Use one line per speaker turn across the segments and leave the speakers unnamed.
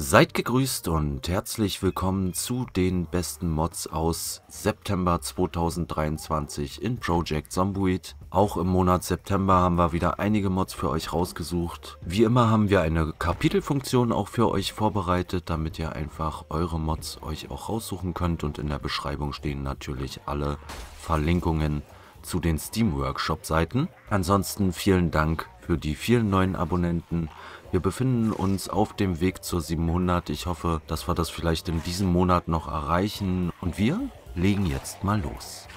Seid gegrüßt und herzlich willkommen zu den besten Mods aus September 2023 in Project Zomboid. Auch im Monat September haben wir wieder einige Mods für euch rausgesucht. Wie immer haben wir eine Kapitelfunktion auch für euch vorbereitet, damit ihr einfach eure Mods euch auch raussuchen könnt und in der Beschreibung stehen natürlich alle Verlinkungen zu den Steam Workshop Seiten. Ansonsten vielen Dank für die vielen neuen Abonnenten wir befinden uns auf dem Weg zur 700. Ich hoffe, dass wir das vielleicht in diesem Monat noch erreichen. Und wir legen jetzt mal los.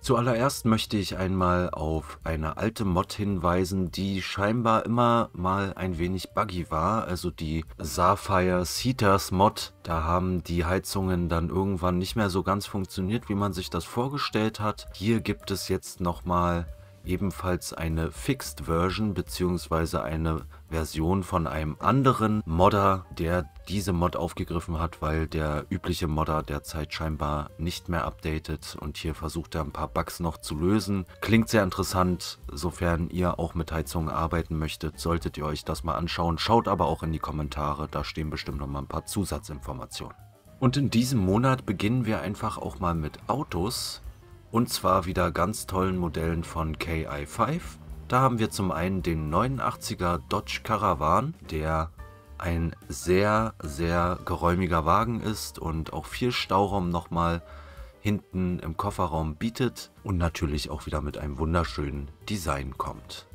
Zuallererst möchte ich einmal auf eine alte Mod hinweisen, die scheinbar immer mal ein wenig buggy war, also die Sapphire Seaters Mod. Da haben die Heizungen dann irgendwann nicht mehr so ganz funktioniert, wie man sich das vorgestellt hat. Hier gibt es jetzt nochmal ebenfalls eine Fixed Version bzw. eine Version von einem anderen Modder, der diese Mod aufgegriffen hat, weil der übliche Modder derzeit scheinbar nicht mehr updatet und hier versucht er ein paar Bugs noch zu lösen. Klingt sehr interessant, sofern ihr auch mit Heizungen arbeiten möchtet, solltet ihr euch das mal anschauen. Schaut aber auch in die Kommentare, da stehen bestimmt noch mal ein paar Zusatzinformationen. Und in diesem Monat beginnen wir einfach auch mal mit Autos. Und zwar wieder ganz tollen Modellen von KI5. Da haben wir zum einen den 89er Dodge Caravan, der ein sehr, sehr geräumiger Wagen ist und auch viel Stauraum nochmal hinten im Kofferraum bietet und natürlich auch wieder mit einem wunderschönen Design kommt.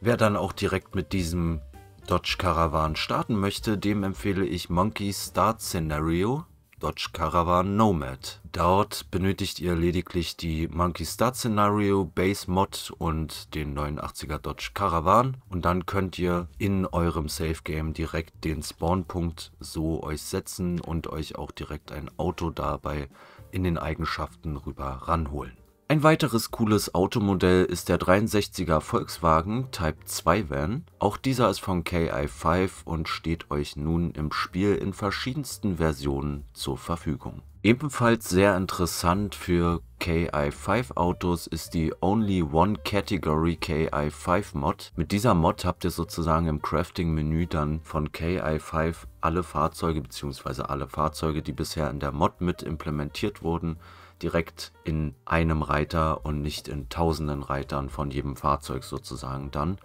Wer dann auch direkt mit diesem Dodge Caravan starten möchte, dem empfehle ich Monkey Start Scenario. Dodge Caravan Nomad. Dort benötigt ihr lediglich die Monkey Start Scenario, Base Mod und den 89er Dodge Caravan und dann könnt ihr in eurem Safe Game direkt den Spawnpunkt so euch setzen und euch auch direkt ein Auto dabei in den Eigenschaften rüber ranholen. Ein weiteres cooles Automodell ist der 63er Volkswagen Type 2 Van. Auch dieser ist von KI5 und steht euch nun im Spiel in verschiedensten Versionen zur Verfügung. Ebenfalls sehr interessant für KI5 Autos ist die Only One Category KI5 Mod. Mit dieser Mod habt ihr sozusagen im Crafting Menü dann von KI5 alle Fahrzeuge bzw. alle Fahrzeuge, die bisher in der Mod mit implementiert wurden, direkt in einem Reiter und nicht in tausenden Reitern von jedem Fahrzeug sozusagen dann.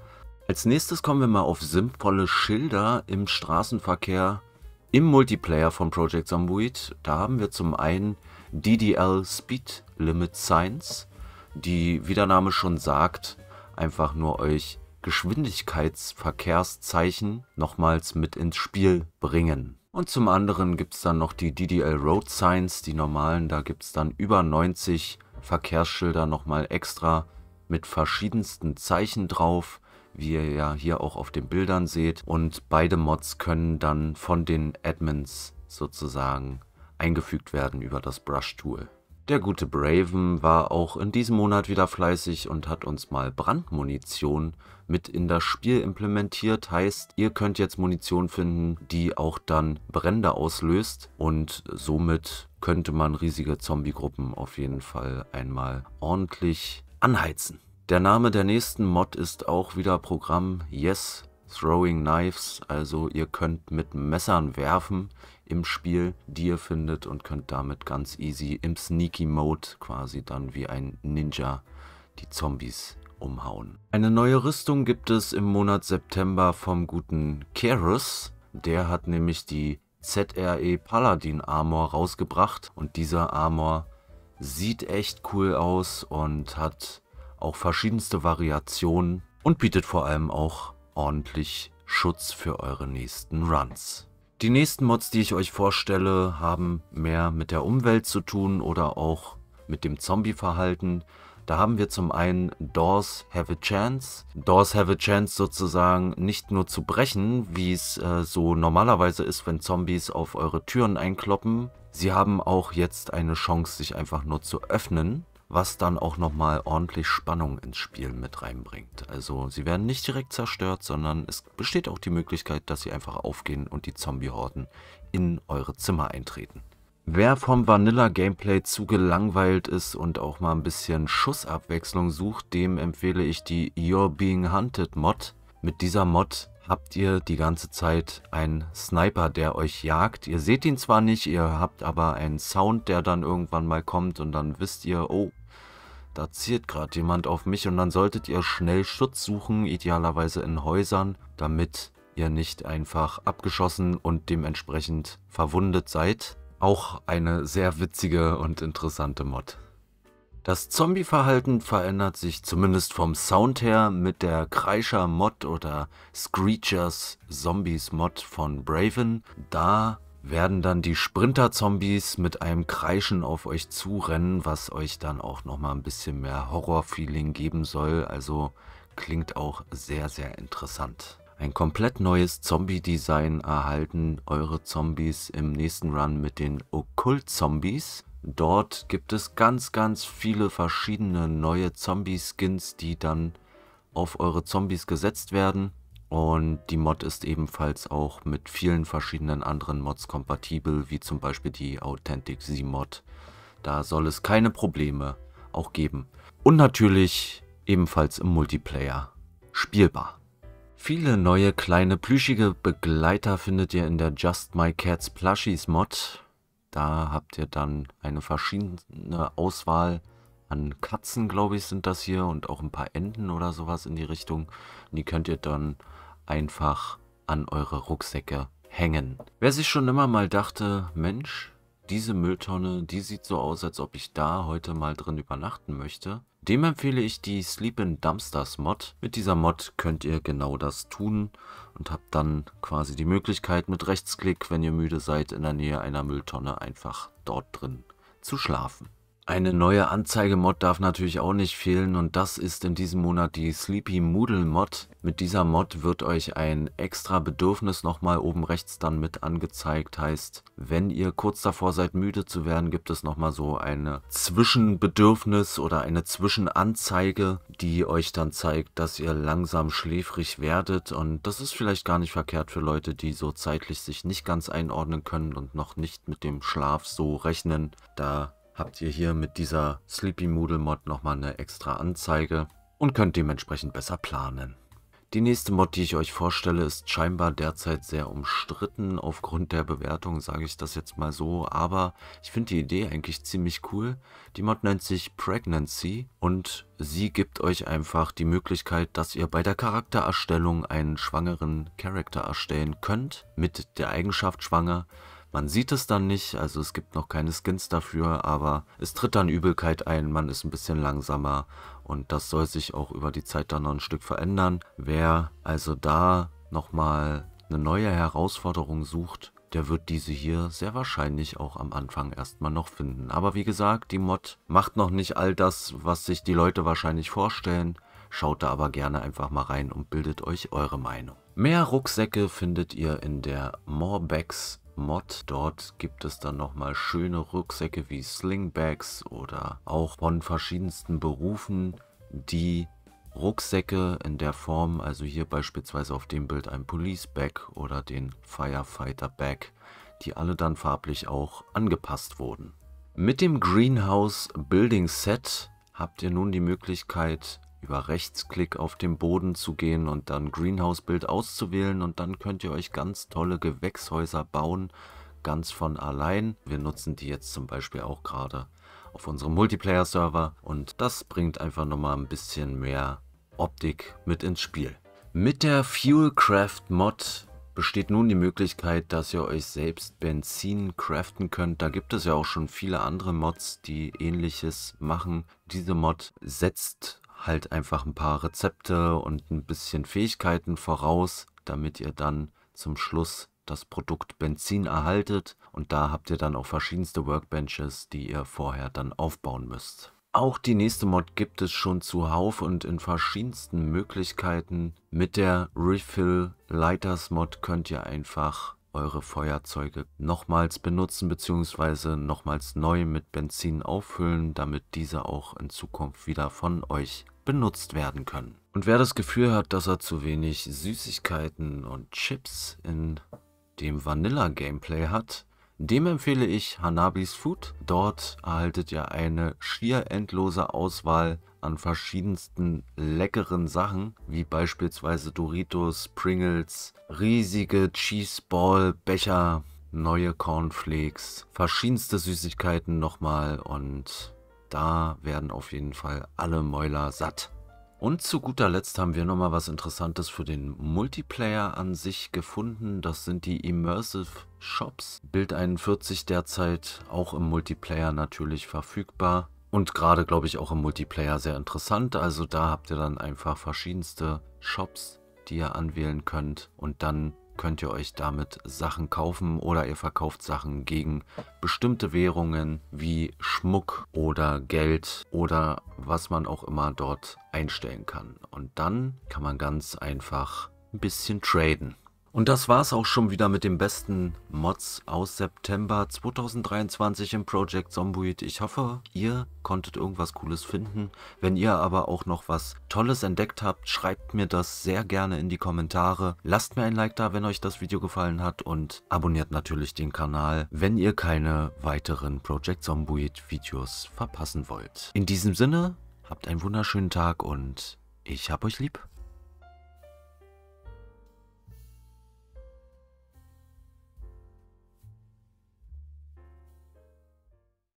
Als nächstes kommen wir mal auf sinnvolle Schilder im Straßenverkehr im Multiplayer von Project Zomboid. Da haben wir zum einen DDL Speed Limit Signs, die, wie der Name schon sagt, einfach nur euch Geschwindigkeitsverkehrszeichen nochmals mit ins Spiel bringen. Und zum anderen gibt es dann noch die DDL Road Signs, die normalen. Da gibt es dann über 90 Verkehrsschilder nochmal extra mit verschiedensten Zeichen drauf, wie ihr ja hier auch auf den Bildern seht. Und beide Mods können dann von den Admins sozusagen eingefügt werden über das Brush Tool. Der gute Braven war auch in diesem Monat wieder fleißig und hat uns mal Brandmunition mit in das Spiel implementiert. Heißt, ihr könnt jetzt Munition finden, die auch dann Brände auslöst und somit könnte man riesige Zombie-Gruppen auf jeden Fall einmal ordentlich anheizen. Der Name der nächsten Mod ist auch wieder Programm Yes Throwing Knives, also ihr könnt mit Messern werfen im Spiel, die ihr findet und könnt damit ganz easy im Sneaky Mode quasi dann wie ein Ninja die Zombies umhauen. Eine neue Rüstung gibt es im Monat September vom guten Kerus. Der hat nämlich die ZRE Paladin Armor rausgebracht und dieser Armor sieht echt cool aus und hat auch verschiedenste Variationen und bietet vor allem auch ordentlich Schutz für eure nächsten Runs. Die nächsten Mods, die ich euch vorstelle, haben mehr mit der Umwelt zu tun oder auch mit dem Zombie-Verhalten. Da haben wir zum einen Doors Have a Chance. Doors Have a Chance sozusagen nicht nur zu brechen, wie es äh, so normalerweise ist, wenn Zombies auf eure Türen einkloppen. Sie haben auch jetzt eine Chance, sich einfach nur zu öffnen was dann auch nochmal ordentlich Spannung ins Spiel mit reinbringt. Also sie werden nicht direkt zerstört, sondern es besteht auch die Möglichkeit, dass sie einfach aufgehen und die Zombie-Horden in eure Zimmer eintreten. Wer vom Vanilla-Gameplay zu gelangweilt ist und auch mal ein bisschen Schussabwechslung sucht, dem empfehle ich die You're Being Hunted Mod. Mit dieser Mod habt ihr die ganze Zeit einen Sniper, der euch jagt. Ihr seht ihn zwar nicht, ihr habt aber einen Sound, der dann irgendwann mal kommt und dann wisst ihr, oh, da ziert gerade jemand auf mich und dann solltet ihr schnell Schutz suchen, idealerweise in Häusern, damit ihr nicht einfach abgeschossen und dementsprechend verwundet seid. Auch eine sehr witzige und interessante Mod. Das Zombie-Verhalten verändert sich zumindest vom Sound her mit der Kreischer-Mod oder Screechers Zombies-Mod von Braven. Da werden dann die Sprinter-Zombies mit einem Kreischen auf euch zurennen, was euch dann auch nochmal ein bisschen mehr Horror-Feeling geben soll. Also klingt auch sehr, sehr interessant. Ein komplett neues Zombie-Design erhalten eure Zombies im nächsten Run mit den Okkult-Zombies. Dort gibt es ganz, ganz viele verschiedene neue Zombie-Skins, die dann auf eure Zombies gesetzt werden. Und die Mod ist ebenfalls auch mit vielen verschiedenen anderen Mods kompatibel, wie zum Beispiel die Authentic Z Mod. Da soll es keine Probleme auch geben. Und natürlich ebenfalls im Multiplayer spielbar. Viele neue kleine plüschige Begleiter findet ihr in der Just My Cats Plushies Mod. Da habt ihr dann eine verschiedene Auswahl an Katzen, glaube ich, sind das hier und auch ein paar Enten oder sowas in die Richtung. Und die könnt ihr dann einfach an eure Rucksäcke hängen. Wer sich schon immer mal dachte, Mensch, diese Mülltonne, die sieht so aus, als ob ich da heute mal drin übernachten möchte. Dem empfehle ich die Sleep in Dumpsters Mod. Mit dieser Mod könnt ihr genau das tun und habt dann quasi die Möglichkeit mit Rechtsklick, wenn ihr müde seid, in der Nähe einer Mülltonne einfach dort drin zu schlafen. Eine neue Anzeigemod darf natürlich auch nicht fehlen und das ist in diesem Monat die Sleepy Moodle Mod. Mit dieser Mod wird euch ein extra Bedürfnis nochmal oben rechts dann mit angezeigt. Heißt, wenn ihr kurz davor seid müde zu werden, gibt es nochmal so eine Zwischenbedürfnis oder eine Zwischenanzeige, die euch dann zeigt, dass ihr langsam schläfrig werdet und das ist vielleicht gar nicht verkehrt für Leute, die so zeitlich sich nicht ganz einordnen können und noch nicht mit dem Schlaf so rechnen. Da habt ihr hier mit dieser Sleepy Moodle Mod nochmal eine extra Anzeige und könnt dementsprechend besser planen. Die nächste Mod, die ich euch vorstelle, ist scheinbar derzeit sehr umstritten aufgrund der Bewertung, sage ich das jetzt mal so, aber ich finde die Idee eigentlich ziemlich cool. Die Mod nennt sich Pregnancy und sie gibt euch einfach die Möglichkeit, dass ihr bei der Charaktererstellung einen schwangeren Charakter erstellen könnt mit der Eigenschaft schwanger man sieht es dann nicht, also es gibt noch keine Skins dafür, aber es tritt dann Übelkeit ein, man ist ein bisschen langsamer und das soll sich auch über die Zeit dann noch ein Stück verändern. Wer also da nochmal eine neue Herausforderung sucht, der wird diese hier sehr wahrscheinlich auch am Anfang erstmal noch finden. Aber wie gesagt, die Mod macht noch nicht all das, was sich die Leute wahrscheinlich vorstellen. Schaut da aber gerne einfach mal rein und bildet euch eure Meinung. Mehr Rucksäcke findet ihr in der More Bags Mod. Dort gibt es dann nochmal schöne Rucksäcke wie Slingbags oder auch von verschiedensten Berufen, die Rucksäcke in der Form, also hier beispielsweise auf dem Bild ein Police Bag oder den Firefighter Bag, die alle dann farblich auch angepasst wurden. Mit dem Greenhouse Building Set habt ihr nun die Möglichkeit, über Rechtsklick auf den Boden zu gehen und dann Greenhouse-Bild auszuwählen und dann könnt ihr euch ganz tolle Gewächshäuser bauen, ganz von allein. Wir nutzen die jetzt zum Beispiel auch gerade auf unserem Multiplayer-Server und das bringt einfach nochmal ein bisschen mehr Optik mit ins Spiel. Mit der Fuelcraft Mod besteht nun die Möglichkeit, dass ihr euch selbst Benzin craften könnt. Da gibt es ja auch schon viele andere Mods, die ähnliches machen. Diese Mod setzt halt einfach ein paar Rezepte und ein bisschen Fähigkeiten voraus, damit ihr dann zum Schluss das Produkt Benzin erhaltet und da habt ihr dann auch verschiedenste Workbenches, die ihr vorher dann aufbauen müsst. Auch die nächste Mod gibt es schon zuhauf und in verschiedensten Möglichkeiten. Mit der Refill Lighters Mod könnt ihr einfach eure Feuerzeuge nochmals benutzen bzw. nochmals neu mit Benzin auffüllen, damit diese auch in Zukunft wieder von euch benutzt werden können. Und wer das Gefühl hat, dass er zu wenig Süßigkeiten und Chips in dem Vanilla-Gameplay hat, dem empfehle ich Hanabis Food. Dort erhaltet ihr eine schier endlose Auswahl an verschiedensten leckeren Sachen, wie beispielsweise Doritos, Pringles, riesige Cheeseball-Becher, neue Cornflakes, verschiedenste Süßigkeiten nochmal und da werden auf jeden Fall alle Mäuler satt. Und zu guter Letzt haben wir nochmal was Interessantes für den Multiplayer an sich gefunden. Das sind die Immersive Shops. Bild 41 derzeit auch im Multiplayer natürlich verfügbar. Und gerade, glaube ich, auch im Multiplayer sehr interessant. Also da habt ihr dann einfach verschiedenste Shops, die ihr anwählen könnt. Und dann könnt ihr euch damit Sachen kaufen oder ihr verkauft Sachen gegen bestimmte Währungen wie Schmuck oder Geld oder was man auch immer dort einstellen kann. Und dann kann man ganz einfach ein bisschen traden. Und das war's auch schon wieder mit den besten Mods aus September 2023 im Project Zomboid. Ich hoffe, ihr konntet irgendwas Cooles finden. Wenn ihr aber auch noch was Tolles entdeckt habt, schreibt mir das sehr gerne in die Kommentare. Lasst mir ein Like da, wenn euch das Video gefallen hat und abonniert natürlich den Kanal, wenn ihr keine weiteren Project Zomboid Videos verpassen wollt. In diesem Sinne, habt einen wunderschönen Tag und ich hab euch lieb.